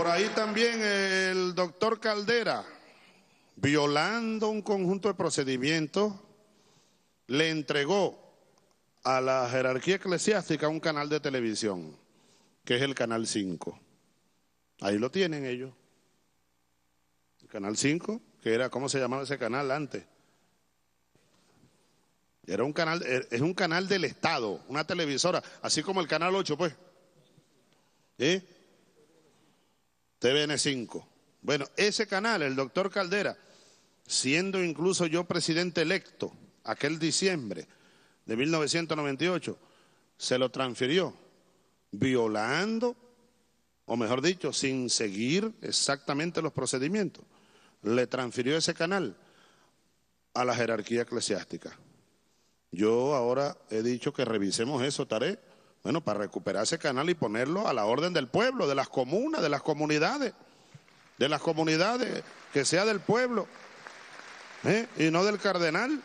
Por ahí también el doctor Caldera, violando un conjunto de procedimientos, le entregó a la jerarquía eclesiástica un canal de televisión, que es el Canal 5. Ahí lo tienen ellos. El Canal 5, que era, ¿cómo se llamaba ese canal antes? Era un canal, eh, es un canal del Estado, una televisora, así como el Canal 8, pues. ¿Eh? TVN5. Bueno, ese canal, el doctor Caldera, siendo incluso yo presidente electo aquel diciembre de 1998, se lo transfirió, violando, o mejor dicho, sin seguir exactamente los procedimientos. Le transfirió ese canal a la jerarquía eclesiástica. Yo ahora he dicho que revisemos eso, tarea. Bueno, para recuperar ese canal y ponerlo a la orden del pueblo, de las comunas, de las comunidades, de las comunidades, que sea del pueblo, ¿eh? y no del cardenal,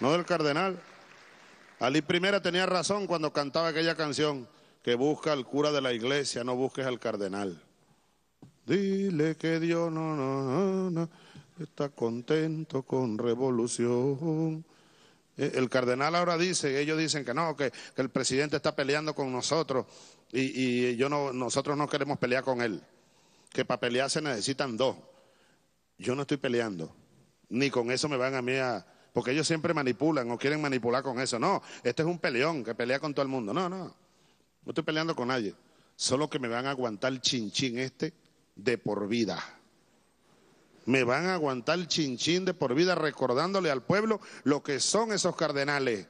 no del cardenal. Ali Primera tenía razón cuando cantaba aquella canción que busca al cura de la iglesia, no busques al cardenal. Dile que Dios no, no, no, no está contento con revolución. Eh, el cardenal ahora dice, ellos dicen que no, que, el presidente está peleando con nosotros y, yo no, nosotros no queremos pelear con él. Que para pelear se necesitan dos. Yo no estoy peleando, ni con eso me van a mí a... Porque ellos siempre manipulan o quieren manipular con eso. No, este es un peleón que pelea con todo el mundo. No, no, no estoy peleando con nadie. Solo que me van a aguantar el chinchín este de por vida me van a aguantar el chinchín de por vida recordándole al pueblo lo que son esos cardenales.